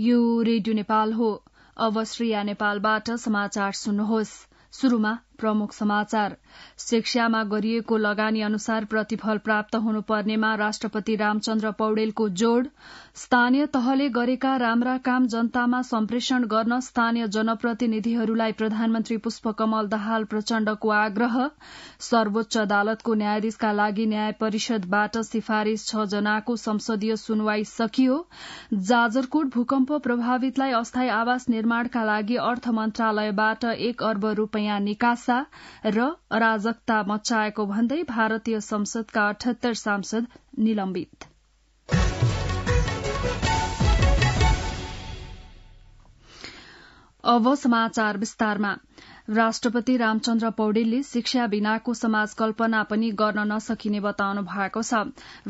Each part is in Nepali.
यो रेडियो नेपाल हो अब श्रेया नेपालबाट समाचार सुन्नुहोस् शुरूमा प्रमुख समाचार शिक्षामा गरिएको लगानी अनुसार प्रतिफल प्राप्त हुनुपर्नेमा राष्ट्रपति रामचन्द्र पौडेलको जोड़ स्थानीय तहले गरेका राम्रा काम जनतामा सम्प्रेषण गर्न स्थानीय जनप्रतिनिधिहरूलाई प्रधानमन्त्री पुष्पकमल दाहाल प्रचण्डको आग्रह सर्वोच्च अदालतको न्यायाधीशका लागि न्याय परिषदबाट सिफारिश छ जनाको संसदीय सुनवाई सकियो जाजरकोट भूकम्प प्रभावितलाई अस्थायी आवास निर्माणका लागि अर्थ मन्त्रालयबाट एक अर्ब रूपियाँ निकासा हिंसा र अराजकता मचाएको भन्दै भारतीय संसदका अठहत्तर सांसद निलम्बित अब समाचार विस्तारमा राष्ट्रपति रामचन्द्र पौडेलले शिक्षा बिनाको समाज कल्पना पनि गर्न नसकिने बताउनु भएको छ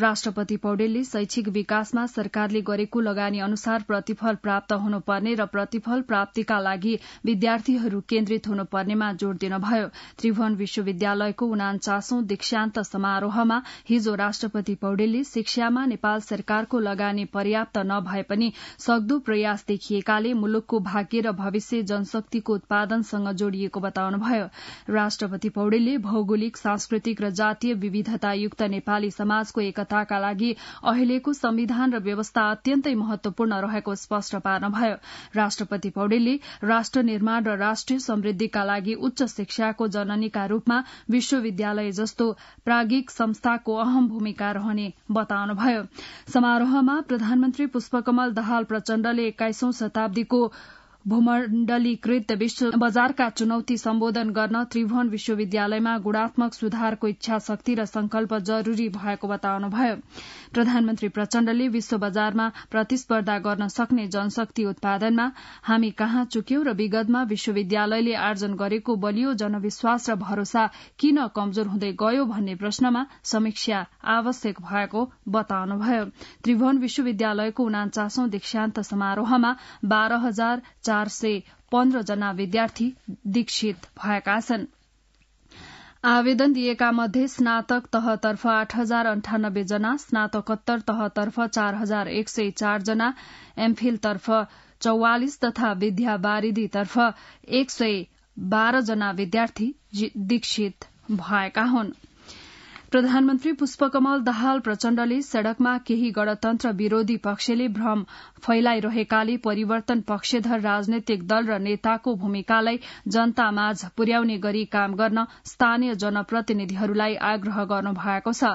राष्ट्रपति पौडेलले शैक्षिक विकासमा सरकारले गरेको लगानी अनुसार प्रतिफल प्राप्त हुनुपर्ने र प्रतिफल प्राप्तिका लागि विद्यार्थीहरू केन्द्रित हुनुपर्नेमा जोड़ दिनुभयो त्रिभुवन विश्वविद्यालयको उनान्चासौं दीक्षान्त समारोहमा हिजो राष्ट्रपति पौडेलले शिक्षामा नेपाल सरकारको लगानी पर्याप्त नभए पनि सक्दो प्रयास देखिएकाले मुलुकको भाग्य र भविष्य जनशक्तिको उत्पादनसँग जोडिएको गरिएको बताउनुभयो राष्ट्रपति पौडेलले भौगोलिक सांस्कृतिक र जातीय विविधतायुक्त नेपाली समाजको एकताका लागि अहिलेको संविधान र व्यवस्था अत्यन्तै महत्वपूर्ण रहेको स्पष्ट पार्नुभयो राष्ट्रपति पौडेलले राष्ट्र निर्माण र राष्ट्रिय समृद्धिका लागि उच्च शिक्षाको जननीका रूपमा विश्वविद्यालय जस्तो प्रागिक संस्थाको अहम भूमिका रहने बताउनुभयो समारोहमा प्रधानमन्त्री पुष्पकमल दहाल प्रचण्डले एक्काइसौं शताब्दीको भूमण्डलीकृत विश्व बजारका चुनौती सम्बोधन गर्न त्रिभुवन विश्वविद्यालयमा गुणात्मक सुधारको इच्छा शक्ति र संकल्प जरूरी भएको बताउनुभयो प्रधानमन्त्री प्रचण्डले विश्व बजारमा प्रतिस्पर्धा गर्न सक्ने जनशक्ति उत्पादनमा हामी कहाँ चुक्यौं र विगतमा विश्वविद्यालयले आर्जन गरेको बलियो जनविश्वास र भरोसा किन कमजोर हुँदै गयो भन्ने प्रश्नमा समीक्षा आवश्यक भएको बताउनुभयो त्रिभुवन विश्वविद्यालयको उनाचासौं दीक्षान्त समारोहमा बाह्र हजार चार सय पन्ध्र जना विद्यार्थी दीक्षित भएका छन् आवेदन दिएका मध्ये स्नातक तहतर्फ आठ हजार अन्ठानब्बे जना स्नातकोत्तर तहतर्फ चार हजार एक सय चार जना एमफिलतर्फ चौवालिस तथा विद्यावारिधीतर्फ एक सय बाह्र जना विद्यार्थी दीक्षित भएका हुन् प्रधानमन्त्री पुष्पकमल दाहाल प्रचण्डले सड़कमा केही गणतन्त्र विरोधी पक्षले भ्रम फैलाइरहेकाले परिवर्तन पक्षधर राजनैतिक दल र नेताको भूमिकालाई जनतामाझ पुर्याउने गरी काम गर्न स्थानीय जनप्रतिनिधिहरूलाई आग्रह गर्नु भएको छ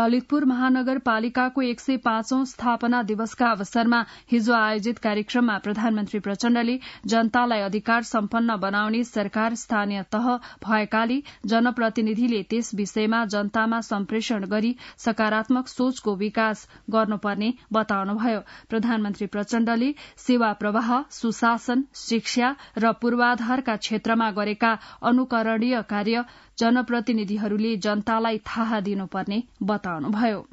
ललितपुर महानगरपालिकाको एक सय पाँचौं स्थापना दिवसका अवसरमा हिजो आयोजित कार्यक्रममा प्रधानमन्त्री प्रचण्डले जनतालाई अधिकार सम्पन्न बनाउने सरकार स्थानीय तह भएकाले जनप्रतिनिधिले त्यस विषयमा जनतामा सम्प्रेषण गरी सकारात्मक सोचको विकास गर्नुपर्ने बताउनुभयो प्रधानमन्त्री प्रचण्डले सेवा प्रवाह सुशासन शिक्षा र पूर्वाधारका क्षेत्रमा गरेका अनुकरणीय कार्य जनप्रतिनिधिहरूले जनतालाई थाहा दिनुपर्ने बताउनुभयो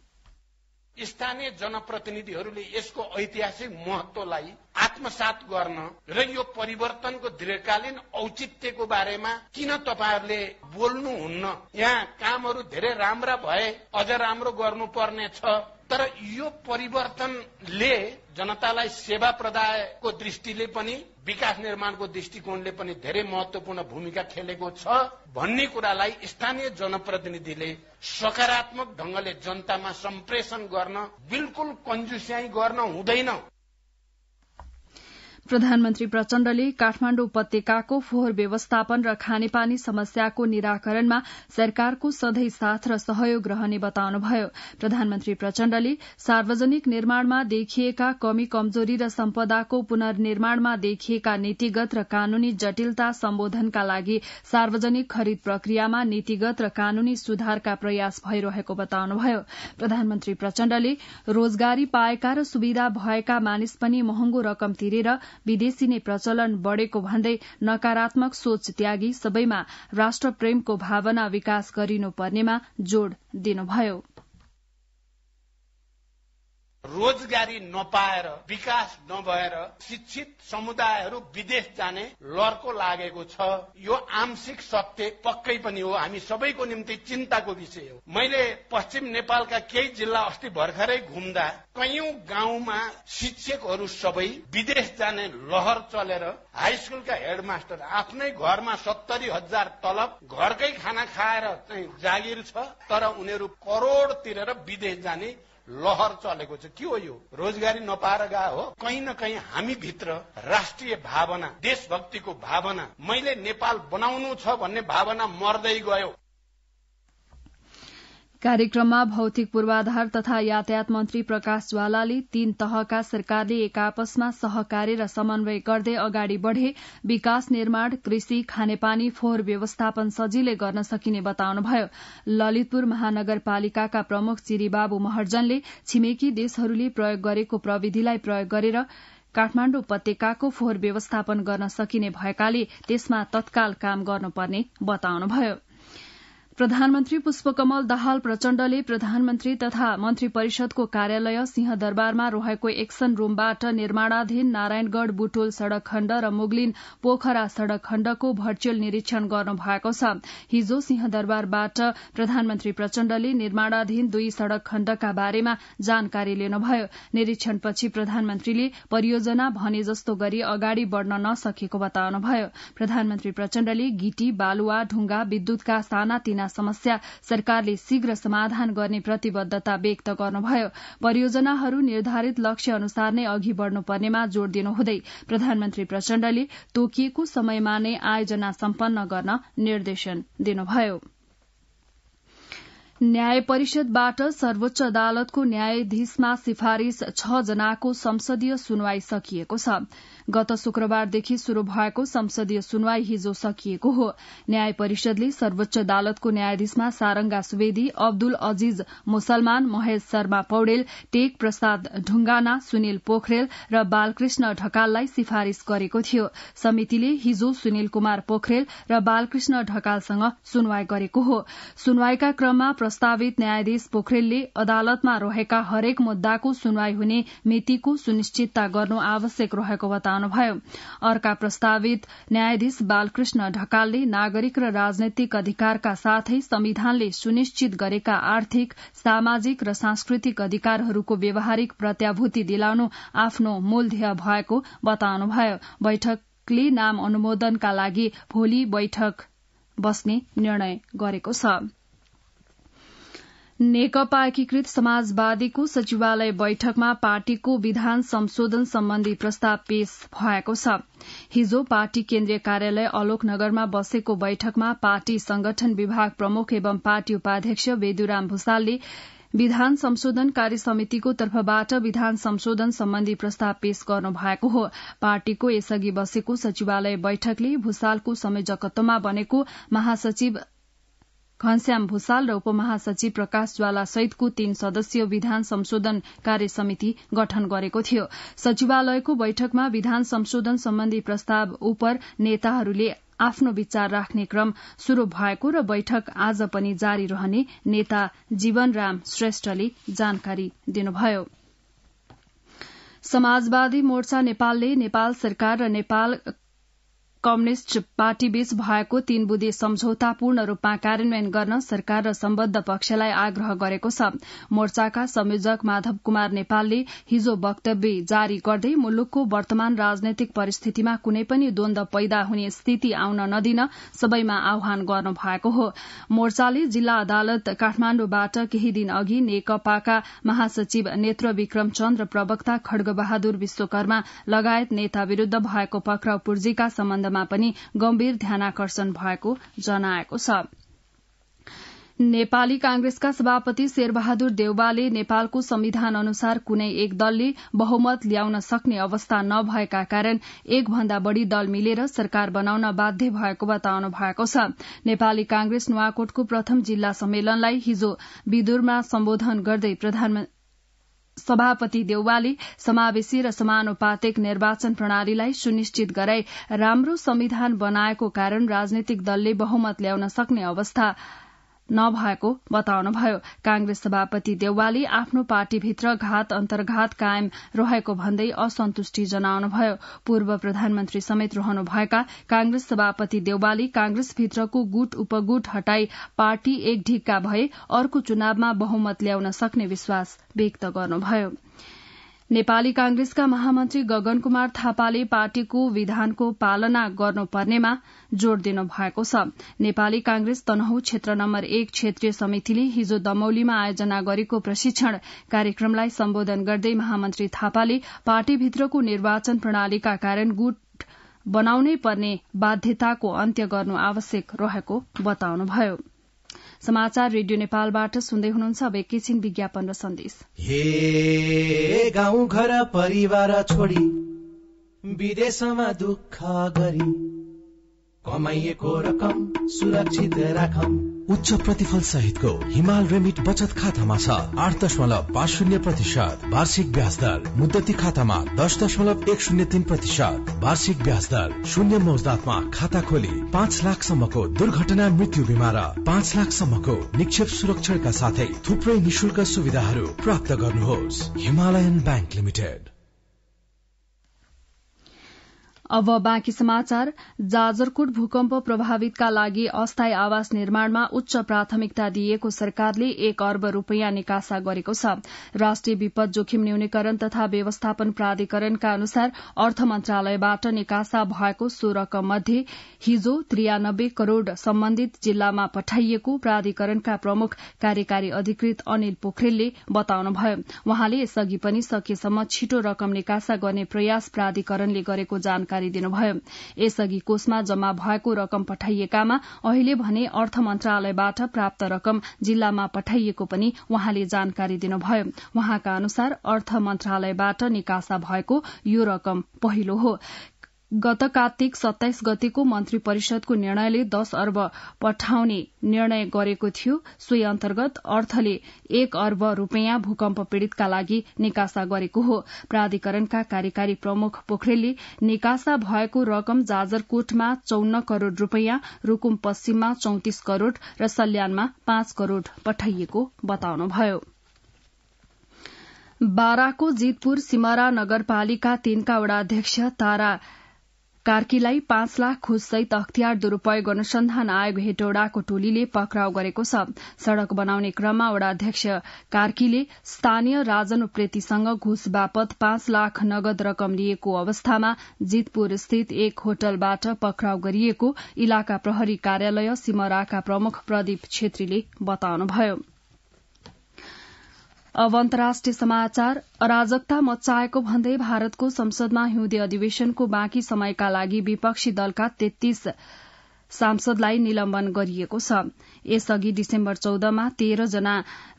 स्थानीय जनप्रतिनिधिहरूले यसको ऐतिहासिक महत्वलाई आत्मसात गर्न र यो परिवर्तनको दीर्घकालीन औचित्यको बारेमा किन तपाईँहरूले बोल्नुहुन्न यहाँ कामहरू धेरै राम्रा भए अझ राम्रो गर्नुपर्ने छ तर यो परिवर्तनले जनतालाई सेवा प्रदायको दृष्टिले पनि विकास निर्माणको दृष्टिकोणले पनि धेरै महत्वपूर्ण भूमिका खेलेको छ भन्ने कुरालाई स्थानीय जनप्रतिनिधिले सकारात्मक ढंगले जनतामा सम्प्रेषण गर्न बिल्कुल कन्जुस्याई गर्न हुँदैन प्रधानमन्त्री प्रचण्डले काठमाण्डु उपत्यकाको फोहोर व्यवस्थापन र खानेपानी समस्याको निराकरणमा सरकारको सधैँ साथ र सहयोग रहने बताउनुभयो प्रधानमन्त्री प्रचण्डले सार्वजनिक निर्माणमा देखिएका कमी कमजोरी र सम्पदाको पुनर्निर्माणमा देखिएका नीतिगत र कानूनी जटिलता सम्बोधनका लागि सार्वजनिक खरिद प्रक्रियामा नीतिगत र कानूनी सुधारका प्रयास भइरहेको बताउनुभयो प्रधानमन्त्री प्रचण्डले रोजगारी पाएका र सुविधा भएका मानिस पनि महँगो रकम तिरेर विदेशी नै प्रचलन बढ़ेको भन्दै नकारात्मक सोच त्यागी सबैमा राष्ट्रप्रेमको भावना विकास गरिनुपर्नेमा जोड़ दिनुभयो रोजगारी नपाएर विकास नभएर शिक्षित समुदायहरू विदेश जाने लर्को लागेको छ यो आंशिक सत्य पक्कै पनि हो हामी सबैको निम्ति चिन्ताको विषय हो मैले पश्चिम नेपालका केही जिल्ला अस्ति भर्खरै घुम्दा कैयौं गाउँमा शिक्षकहरू सबै विदेश जाने लहर चलेर हाई स्कूलका हेडमास्टर आफ्नै घरमा सत्तरी हजार तलब घरकै खाना खाएर जागिर छ तर उनीहरू करोड तिरेर विदेश जाने लहर चलेको छ के हो यो रोजगारी नपाएर गए हो कहीँ न कहीँ हामी भित्र राष्ट्रिय भावना देशभक्तिको भावना मैले नेपाल बनाउनु छ भन्ने भावना मर्दै गयो कार्यक्रममा भौतिक पूर्वाधार तथा यातायात मन्त्री प्रकाश ज्वालाले तीन तहका सरकारले एक आपसमा सहकार्य र समन्वय गर्दै अगाडि बढ़े विकास निर्माण कृषि खानेपानी फोहोर व्यवस्थापन सजिलै गर्न सकिने बताउनुभयो ललितपुर महानगरपालिकाका प्रमुख चिरीबाबु महर्जनले छिमेकी देशहरूले प्रयोग गरेको प्रविधिलाई प्रयोग गरेर काठमाण्डु उपत्यकाको फोहोर व्यवस्थापन गर्न सकिने भएकाले त्यसमा तत्काल काम गर्नुपर्ने बताउनुभयो प्रधानमन्त्री पुष्पकमल दाहाल प्रचण्डले प्रधानमन्त्री तथा मन्त्री परिषदको कार्यालय सिंहदरबारमा रहेको एक्सन रूमबाट निर्माणाधीन नारायणगढ़ बुटोल सड़क खण्ड र मुगलिन पोखरा सड़क खण्डको भर्चुअल निरीक्षण गर्नुभएको छ हिजो सिंहदरबारबाट प्रधानमन्त्री प्रचण्डले निर्माणाधीन दुई सड़क खण्डका बारेमा जानकारी लिनुभयो निरीक्षणपछि प्रधानमन्त्रीले परियोजना भने जस्तो गरी अगाडि बढ़न नसकेको बताउनुभयो प्रधानमन्त्री प्रचण्डले गिटी बालुवा ढुंगा विद्युतका साना समस्या सरकारले शीघ्र समाधान गर्ने प्रतिबद्धता व्यक्त गर्नुभयो परियोजनाहरू निर्धारित लक्ष्य अनुसार नै अघि बढ़नुपर्नेमा जोड़ दिनुहुँदै प्रधानमन्त्री प्रचण्डले तोकिएको समयमा नै आयोजना सम्पन्न गर्न निर्देशन दिनुभयो न्याय परिषदबाट सर्वोच्च अदालतको न्यायाधीशमा सिफारिश छ जनाको संसदीय सुनवाई सकिएको छ गत शुक्रबारदेखि शुरू भएको संसदीय सुनवाई हिजो सकिएको हो न्याय परिषदले सर्वोच्च अदालतको न्यायाधीशमा सारङ्गा सुवेदी अब्दुल अजीज मुसलमान महेश शर्मा पौडेल टेक प्रसाद ढुंगाना सुनिल पोखरेल र बालकृष्ण ढकाललाई सिफारिश गरेको थियो समितिले हिजो सुनिल कुमार पोखरेल र बालकृष्ण ढकालसँग सुनवाई गरेको हो सुनवाईका क्रममा प्रस्तावित न्यायाधीश पोखरेलले अदालतमा रहेका हरेक मुद्दाको सुनवाई हुने मितिको सुनिश्चितता गर्नु आवश्यक रहेको बता गराउनुभयो अर्का प्रस्तावित न्यायाधीश बालकृष्ण ढकालले नागरिक र राजनैतिक अधिकारका साथै संविधानले सुनिश्चित गरेका आर्थिक सामाजिक र सांस्कृतिक अधिकारहरूको व्यावहारिक प्रत्याभूति दिलाउनु आफ्नो मूल ध्येय भएको बताउनुभयो बैठकले नाम अनुमोदनका लागि भोलि बैठक बस्ने निर्णय गरेको छ नेकपा एकीकृत समाजवादीको सचिवालय बैठकमा पार्टीको विधान संशोधन सम्बन्धी प्रस्ताव पेश भएको छ हिजो पार्टी केन्द्रीय कार्यालय अलोकनगरमा बसेको बैठकमा पार्टी संगठन विभाग प्रमुख एवं पार्टी उपाध्यक्ष वेदुराम भूषालले विधान संशोधन कार्य समितिको तर्फबाट विधान संशोधन सम्बन्धी प्रस्ताव पेश गर्नु भएको हो पार्टीको यसअघि बसेको सचिवालय बैठकले भूषालको संयोजकत्वमा बनेको महासचिव घनश्याम भूषाल र उपमहासचिव प्रकाश ज्वाला सहितको तीन सदस्यीय विधान संशोधन कार्य समिति गठन गरेको थियो सचिवालयको बैठकमा विधान संशोधन सम्बन्धी प्रस्ताव उप नेताहरूले आफ्नो विचार राख्ने क्रम शुरू भएको र बैठक आज पनि जारी रहने नेता जीवनराम श्रेष्ठले जानकारी दिनुभयो समाजवादी मोर्चा नेपालले नेपाल सरकार र नेपाल कम्युनिष्ट पार्टीबीच भएको तीन बुधे सम्झौता पूर्ण रूपमा कार्यान्वयन गर्न सरकार र सम्बद्ध पक्षलाई आग्रह गरेको छ मोर्चाका संयोजक माधव कुमार नेपालले हिजो वक्तव्य जारी गर्दै मुलुकको वर्तमान राजनैतिक परिस्थितिमा कुनै पनि द्वन्द पैदा हुने स्थिति आउन नदिन सबैमा आह्वान गर्नु भएको हो मोर्चाले जिल्ला अदालत काठमाण्डुबाट केही दिन अघि नेकपाका महासचिव नेत्र विक्रम चन्द्र प्रवक्ता खड्गबहादुर विश्वकर्मा लगायत नेता विरूद्ध भएको पक्राउ पूर्जीका सम्बन्ध सन्दर्भमा पनि गम्भीर ध्यानाकर्षण भएको जनाएको छ नेपाली कांग्रेसका सभापति शेरबहादुर देउवाले नेपालको संविधान अनुसार कुनै एक दलले बहुमत ल्याउन सक्ने अवस्था नभएका कारण एक भन्दा बढ़ी दल मिलेर सरकार बनाउन बाध्य भएको बताउनु भएको छ नेपाली कांग्रेस नुवाकोटको प्रथम जिल्ला सम्मेलनलाई हिजो विदुरमा सम्बोधन गर्दै प्रधानमन्त्री सभापति देउवाले समावेशी र समानुपातिक निर्वाचन प्रणालीलाई सुनिश्चित गराई राम्रो संविधान बनाएको कारण राजनैतिक दलले बहुमत ल्याउन सक्ने अवस्था नभएको बताउनुभयो कांग्रेस सभापति देवाली आफ्नो पार्टीभित्र घात अन्तर्घात कायम रहेको भन्दै असन्तुष्टि जनाउनुभयो पूर्व प्रधानमन्त्री समेत रहनुभएका कांग्रेस सभापति देवाली कांग्रेसभित्रको गुट उपगुट हटाई पार्टी एक ढिक्का भए अर्को चुनावमा बहुमत ल्याउन सक्ने विश्वास व्यक्त गर्नुभयो नेपाली कांग्रेसका महामन्त्री गगन कुमार थापाले पार्टीको विधानको पालना गर्नुपर्नेमा जोड़ दिनु भएको छ नेपाली कांग्रेस तनहु क्षेत्र नम्बर एक क्षेत्रीय समितिले हिजो दमौलीमा आयोजना गरेको प्रशिक्षण कार्यक्रमलाई सम्बोधन गर्दै महामन्त्री थापाले पार्टीभित्रको निर्वाचन प्रणालीका कारण गुट बनाउनै पर्ने बाध्यताको अन्त्य गर्नु आवश्यक रहेको बताउनुभयो समाचार रेडियो नेपालबाट सुन्दै हुनुहुन्छ अब एकैछिन विज्ञापन र सन्देश हे गाउँ घर परिवार छोडी विदेशमा दुःख गरी कमाइएको रकम सुरक्षित राखौँ उच्च प्रतिफल सहितको हिमाल रेमिट बचत खातामा छ आठ दशमलव पाँच शून्य प्रतिशत वार्षिक ब्याज दर मुद्दती खातामा दस दशमलव एक शून्य तिन प्रतिशत वार्षिक ब्याज दर शून्य मौजदातमा खाता खोली पाँच लाखसम्मको दुर्घटना मृत्यु बिमा र पाँच लाखसम्मको निक्षेप सुरक्षाका साथै थुप्रै निशुल्क सुविधाहरू प्राप्त गर्नुहोस् हिमालयन ब्याङ्क लिमिटेड अब बाँकी समाचार जाजरकोट भूकम्प प्रभावितका लागि अस्थायी आवास निर्माणमा उच्च प्राथमिकता दिएको सरकारले एक अर्ब रूपियाँ निकासा गरेको छ राष्ट्रिय विपद जोखिम न्यूनीकरण तथा व्यवस्थापन प्राधिकरणका अनुसार अर्थ मन्त्रालयबाट निकासा भएको सो रकम मध्ये हिजो त्रियानब्बे करोड़ सम्बन्धित जिल्लामा पठाइएको प्राधिकरणका प्रमुख कार्यकारी अधिकृत अनिल पोखरेलले बताउनुभयो वहाँले यसअघि पनि सकेसम्म छिटो रकम निकासा गर्ने प्रयास प्राधिकरणले गरेको जानकारी जानकारी दिनुभयो यसअघि कोषमा जम्मा भएको रकम पठाइएकामा अहिले भने अर्थ मन्त्रालयबाट प्राप्त रकम जिल्लामा पठाइएको पनि उहाँले जानकारी दिनुभयो उहाँका अनुसार अर्थ मन्त्रालयबाट निकासा भएको यो रकम पहिलो हो गत कार्तिक सत्ताइस गतिको मन्त्री परिषदको निर्णयले दश अर्ब पठाउने निर्णय गरेको थियो सोही अन्तर्गत अर्थले एक अर्ब रूपियाँ भूकम्प पीड़ितका लागि निकासा गरेको हो प्राधिकरणका कार्यकारी प्रमुख पोखरेलले निकासा भएको रकम जाजरकोटमा चौन्न करोड़ रूपियाँ रूकुम पश्चिममा चौतिस करोड़ र सल्यानमा पाँच करोड़ पठाइएको बताउनुभयो बाराको जितपुर सिमरा नगरपालिका तीनका वडाध्यक्ष तारा कार्कीलाई पाँच लाख खोजसहित अख्तियार दुरूपयोग अनुसन्धान आयोग हेटौडाको टोलीले पक्राउ गरेको छ सड़क बनाउने क्रममा वडा अध्यक्ष कार्कीले स्थानीय राजन उप्रेतीसँग घुस बापत पाँच लाख नगद रकम लिएको अवस्थामा जितपुर स्थित एक होटलबाट पक्राउ गरिएको इलाका प्रहरी कार्यालय सिमराका प्रमुख प्रदीप छेत्रीले बताउनुभयो अब अन्तर्राष्ट्रिय समाचार अराजकता मचाएको भन्दै भारतको संसदमा हिउँदे अधिवेशनको बाँकी समयका लागि विपक्षी दलका तेत्तीस सांसदलाई निलम्बन गरिएको छ यसअघि डिसेम्बर चौधमा तेह्रजना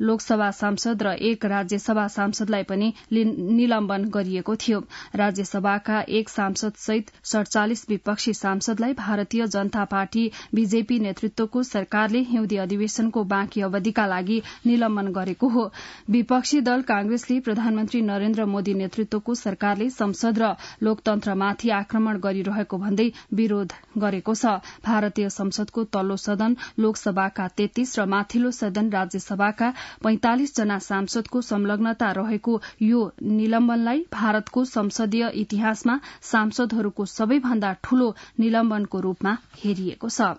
लोकसभा सांसद र एक राज्यसभा सांसदलाई पनि निलम्बन गरिएको थियो राज्यसभाका एक सांसद सहित सड़चालिस विपक्षी सांसदलाई भारतीय जनता पार्टी बीजेपी नेतृत्वको सरकारले हिउँदी अधिवेशनको बाँकी अवधिका लागि निलम्बन गरेको हो विपक्षी दल कांग्रेसले प्रधानमन्त्री नरेन्द्र मोदी नेतृत्वको सरकारले संसद र लोकतन्त्रमाथि आक्रमण गरिरहेको भन्दै विरोध गरेको छ भारतीय संसदको तल्लो सदन लोकसभाका तेत्तीस र माथिल्लो सदन राज्यसभाका पैंतालिस जना सांसदको संलग्नता रहेको यो निलम्बनलाई भारतको संसदीय इतिहासमा सांसदहरूको सबैभन्दा ठूलो निलम्बनको रूपमा हेरिएको छ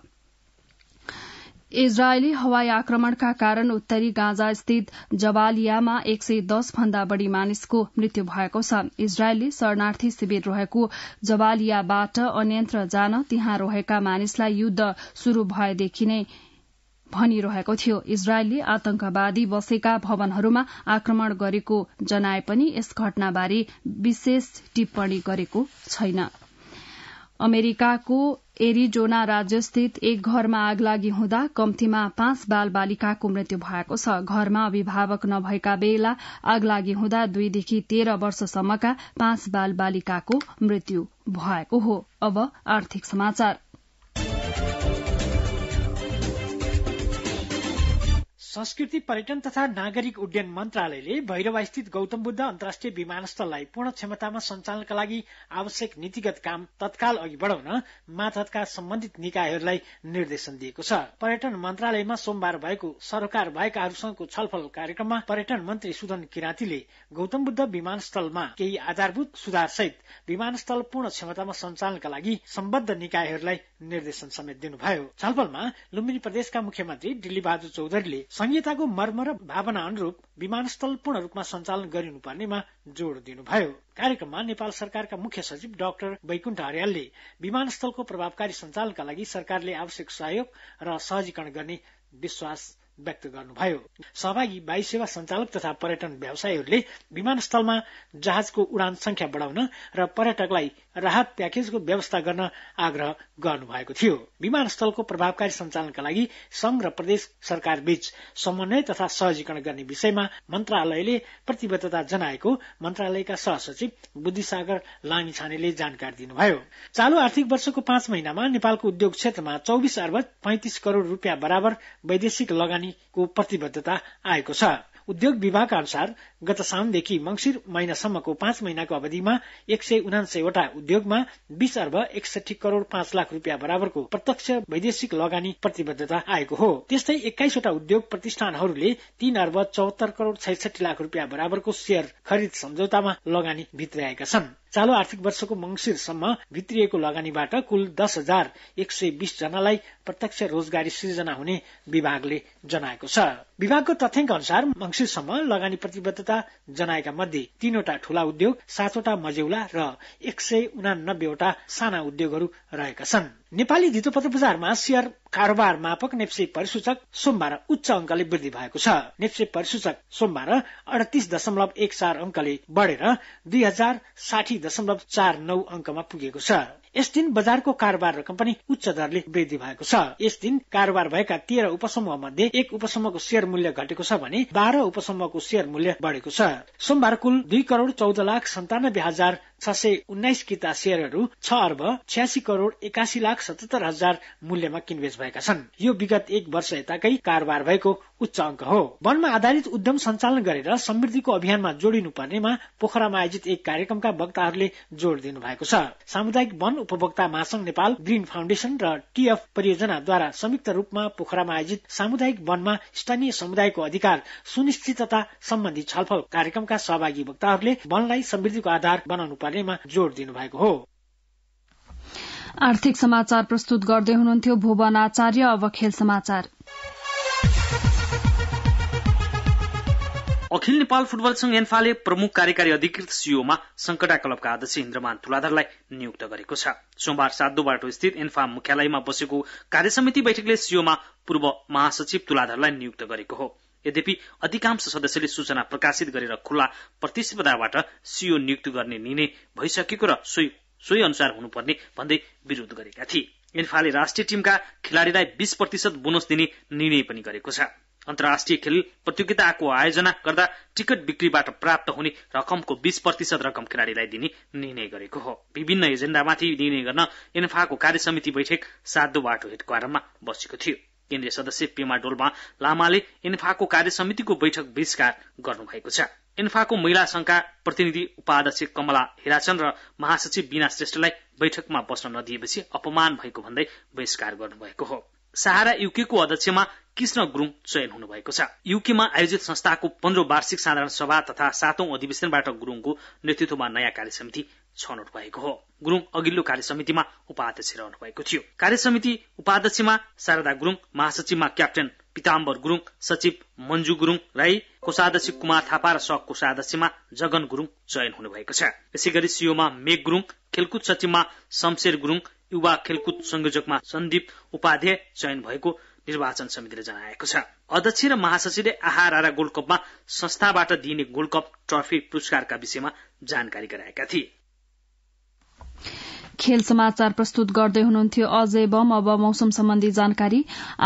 इजरायली हवाई आक्रमणका कारण उत्तरी गाँजा स्थित जवालियामा एक सय दस भन्दा बढ़ी मानिसको मृत्यु भएको छ इजरायली शरणार्थी शिविर रहेको जवालियाबाट अन्यत्र जान त्यहाँ रहेका मानिसलाई युद्ध शुरू भएदेखि नै भनिरहेको थियो इजरायलले आतंकवादी बसेका भवनहरूमा आक्रमण गरेको जनाए पनि यस घटनाबारे विशेष टिप्पणी गरेको छैन अमेरिकाको एरिजोना राज्यस्थित एक घरमा आग लागि हुँदा कम्तीमा पाँच बाल बालिकाको मृत्यु भएको छ घरमा अभिभावक नभएका बेला आग लागि हुँदा दुईदेखि तेह्र वर्षसम्मका पाँच बाल बालिकाको मृत्यु भएको हो अब आर्थिक समाचार संस्कृति पर्यटन तथा नागरिक उड्डयन मन्त्रालयले भैरवास्थित गौतम बुद्ध अन्तर्राष्ट्रिय विमानस्थललाई पूर्ण क्षमतामा सञ्चालनका लागि आवश्यक नीतिगत काम तत्काल अघि बढाउन माथतका सम्बन्धित निकायहरूलाई निर्देशन दिएको छ पर्यटन मन्त्रालयमा सोमबार भएको सरकार भएकाहरूसँगको छलफल कार्यक्रममा पर्यटन मन्त्री सुदन किराँतीले गौतम बुद्ध विमानस्थलमा केही आधारभूत सुधार सहित विमानस्थल पूर्ण क्षमतामा सञ्चालनका लागि सम्बद्ध निकायहरूलाई निर्देशन समेत दिनुभयो छलफलमा लुम्बिनी प्रदेशका मुख्यमन्त्री दिल्ली बहादुर चौधरीले संहिताको मर्म र भावना अनुरूप विमानस्थल पूर्ण रूपमा सञ्चालन गरिनुपर्नेमा जोड़ दिनुभयो कार्यक्रममा नेपाल सरकारका मुख्य सचिव डाक्टर वैकुण्ठ अर्यालले विमानस्थलको प्रभावकारी सञ्चालनका लागि सरकारले आवश्यक सहयोग र सहजीकरण गर्ने विश्वास व्यक्त गर्नुभयो सहभागी वायु सेवा सञ्चालक तथा पर्यटन व्यवसायीहरूले विमानस्थलमा जहाजको उडान संख्या बढाउन र पर्यटकलाई राहत प्याकेजको व्यवस्था गर्न आग्रह गर्नुभएको थियो विमानस्थलको प्रभावकारी सञ्चालनका लागि संघ र प्रदेश सरकार बीच समन्वय तथा सहजीकरण गर्ने विषयमा मन्त्रालयले प्रतिबद्धता जनाएको मन्त्रालयका सहसचिव बुद्धिसागर लामिछानेले जानकारी दिनुभयो चालू आर्थिक वर्षको पाँच महिनामा नेपालको उद्योग क्षेत्रमा चौविस अर्ब पैंतिस करोड़ रूपियाँ बराबर वैदेशिक लगानी लगानीको प्रतिबद्धता आएको छ उद्योग विभागका अनुसार गत साउनदेखि मंगिर महिनासम्मको पाँच महिनाको अवधिमा एक सय उनान्सयवटा उद्योगमा बीस अर्ब एकसठी करोड़ पाँच लाख रूपियाँ बराबरको प्रत्यक्ष वैदेशिक लगानी प्रतिबद्धता आएको हो त्यस्तै एक्काइसवटा उद्योग प्रतिष्ठानहरूले तीन अर्ब चौहत्तर करोड़ छैसठी लाख रूपियाँ बराबरको शेयर खरिद सम्झौतामा लगानी भित्राएका छनृ चालू आर्थिक वर्षको मंगिरसम्म भित्रिएको लगानीबाट कुल दस हजार एक सय बीस जनालाई प्रत्यक्ष रोजगारी सृजना हुने विभागले जनाएको छ विभागको तथ्याङ्क अनुसार मंगिरसम्म लगानी प्रतिबद्धता जनाएका मध्ये तीनवटा ठूला उद्योग सातवटा मजेउला र एक सय उनानब्बेवटा साना उद्योगहरू रहेका छनृ नेपाली धितोपत्र बजारमा शेयर कारोबार मापक नेप्से परिसूचक सोमबार उच्च अङ्कले वृद्धि भएको छ नेप्से परिसूचक सोमबार अडतिस दशमलव एक चार अङ्कले बढेर दुई हजार साठी दशमलव चार नौ अङ्कमा पुगेको छ यस दिन बजारको कारोबार रकम पनि उच्च दरले वृद्धि भएको छ यस दिन कारोबार भएका तेह्र उपसमूह मध्ये एक उपसमूहको शेयर मूल्य घटेको छ भने बाह्र उपसमूहको शेयर मूल्य बढेको छ सोमबार कुल दुई करोड़ चौध लाख सन्तानब्बे हजार छ सय उन्नाइस किता शेयरहरू छ अर्ब छ्यासी करोड़ एकासी लाख सतहत्तर हजार मूल्यमा किनबेच भएका छन् यो विगत एक वर्ष यताकै कारोबार भएको उच्च अङ्क हो वनमा आधारित उद्यम सञ्चालन गरेर समृद्धिको अभियानमा जोडिनु पर्नेमा पोखरामा आयोजित एक कार्यक्रमका वक्ताहरूले जोड़ दिनु भएको छ सामुदायिक वन उपभोक्ता महासंघ नेपाल ग्रीन फाउन्डेशन र टीएफ परियोजनाद्वारा संयुक्त रूपमा पोखरामा आयोजित सामुदायिक वनमा स्थानीय समुदायको अधिकार सुनिश्चितता सम्बन्धी छलफल कार्यक्रमका सहभागी वक्ताहरूले वनलाई समृद्धिको आधार बनाउनु पर्नेमा जोड़ दिनुभएको हो आर्थिक समाचार प्रस्तुत गर्दै हुनुहुन्थ्यो भुवन आचार्य अब खेल समाचार अखिल नेपाल फुटबल संघ एन्फाले प्रमुख कार्यकारी अधिकृत सिओमा संकटा क्लबका अध्यक्ष इन्द्रमान तुलाधरलाई नियुक्त गरेको छ सोमबार बाटो स्थित एन्फा मुख्यालयमा बसेको कार्यसमिति बैठकले सिओमा पूर्व महासचिव तुलाधरलाई नियुक्त गरेको हो यद्यपि अधिकांश सदस्यले सूचना प्रकाशित गरेर खुल्ला प्रतिस्पर्धाबाट सिओ नियुक्त गर्ने निर्णय भइसकेको र सोही अनुसार हुनुपर्ने भन्दै विरोध गरेका थिए एन्फाले राष्ट्रिय टीमका खेलाड़ीलाई बीस प्रतिशत बोनस दिने निर्णय पनि गरेको छ अन्तर्राष्ट्रिय खेल प्रतियोगिताको आयोजना गर्दा टिकट बिक्रीबाट प्राप्त हुने रकमको बीस प्रतिशत रकम खेलाड़ीलाई दिने निर्णय गरेको हो विभिन्न एजेण्डामाथि निर्णय गर्न एन्फाको कार्यसमिति बैठक हेड हेडक्वार्टरमा बसेको थियो केन्द्रीय सदस्य पेमा डोल्मा लामाले कार्य समितिको बैठक बहिष्कार गर्नुभएको छ एन्फाको महिला संघका प्रतिनिधि उपाध्यक्ष कमला हिराचन र महासचिव बीना श्रेष्ठलाई बैठकमा बस्न नदिएपछि अपमान भएको भन्दै बहिष्कार गर्नुभएको हो सहारा युकेको अध्यक्षमा कृष्ण गुरूङ चयन हुनुभएको छ युकेमा आयोजित संस्थाको पन्ध्रौं वार्षिक साधारण सभा तथा सातौं अधिवेशनबाट गुरूङको नेतृत्वमा नयाँ कार्यसमिति छनौट भएको हो गुरूङ अघिल्लो कार्यसमितिमा उपाध्यक्ष रहनु भएको थियो कार्यसमिति उपाध्यक्षमा शारदा गुरूङ महासचिवमा क्याप्टेन पिताम्बर गुरूङ सचिव मन्जु गुरूङ राई कोषाध्यक्ष कुमार थापा र सह कोषाध्यक्षमा जगन गुरूङ चयन हुनुभएको छ यसै गरी सिओमा मेघ गुरूङ खेलकुद सचिवमा शमशेर गुरूङ युवा खेलकुद संयोजकमा सन्दीप उपाध्याय चयन भएको निर्वाचन समितिले जनाएको छ अध्यक्ष र महासचिवले आहारा गोल्ड कपमा संस्थाबाट दिइने गोल्ड कप ट्रफी पुरस्कारका विषयमा जानकारी गराएका थिए खेल समाचार प्रस्तुत गर्दै हुनुहुन्थ्यो अजय बम अब मौसम सम्बन्धी जानकारी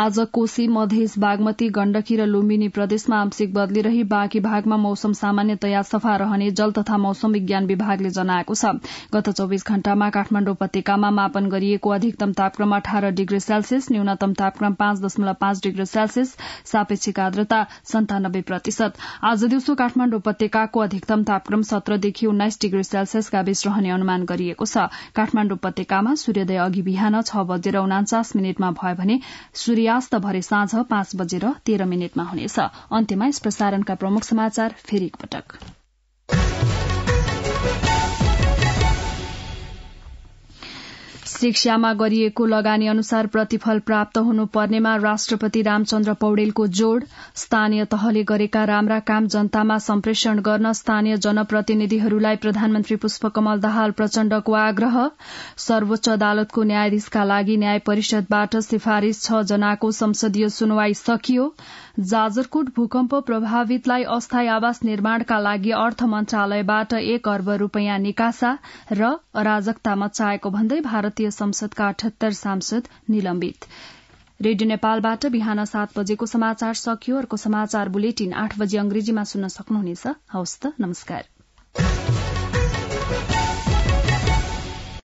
आज कोशी मधेस बागमती गण्डकी र लुम्बिनी प्रदेशमा आंशिक बदली रही बाँकी भागमा मौसम सामान्यतया सफा रहने जल तथा मौसम विज्ञान विभागले जनाएको छ गत चौविस घण्टामा काठमाण्डु उपत्यकामा मापन गरिएको अधिकतम तापक्रम अठार डिग्री सेल्सियस न्यूनतम तापक्रम पाँच दशमलव पाँच डिग्री सेल्सियस सापेक्षिक आर्द्रता सन्तानब्बे प्रतिशत आज दिउँसो काठमाण्डु उपत्यकाको अधिकतम तापक्रम सत्रदेखि उन्नाइस डिग्री सेल्सियसका बीच रहने अनुमान गरिएको छ काठमाण्डु उपत्यकामा सूर्योदय अघि बिहान छ बजेर उनाचास मिनटमा भयो भने सूर्यास्त भरे साँझ पाँच बजेर तेह्र मिनटमा हुनेछ अन्त्यमा यस प्रसारणका प्रमुख समाचार फेरि एकपटक शिक्षामा गरिएको लगानी अनुसार प्रतिफल प्राप्त हुनुपर्नेमा राष्ट्रपति रामचन्द्र पौडेलको जोड़ स्थानीय तहले गरेका राम्रा काम जनतामा सम्प्रेषण गर्न स्थानीय जनप्रतिनिधिहरूलाई प्रधानमन्त्री पुष्पकमल दाहाल प्रचण्डको आग्रह सर्वोच्च अदालतको न्यायाधीशका लागि न्याय परिषदबाट सिफारिश छ जनाको संसदीय सुनवाई सकियो जाजरकोट भूकम्प प्रभावितलाई अस्थायी आवास निर्माणका लागि अर्थ मन्त्रालयबाट एक अर्ब रूपियाँ निकासा र अराजकता मचाएको भन्दै भारतीय संसदका अठहत्तर सांसद निलम्बित रेडियो नेपालबाट बिहान सात बजेको समाचार सकियो अर्को समाचार बुलेटिन आठ बजे अंग्रेजीमा सुन्न सक्नुहुनेछ हवस् त नमस्कार